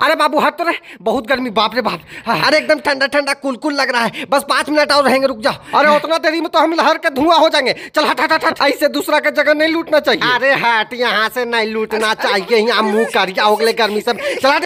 अरे बाबू हट तो रहे बहुत गर्मी बाप रे बाप अरे एकदम ठंडा ठंडा कुल कुल लग रहा है बस पांच मिनट और रहेंगे रुक जाओ अरे हाँ। उतना देरी में तो हम लहर के धुआं हो जाएंगे चल हट हट हट ऐसे दूसरा का जगह नहीं लूटना चाहिए अरे हट यहाँ से नहीं लूटना चाहिए यहाँ मुँह करिया हो गए गर्मी सब चला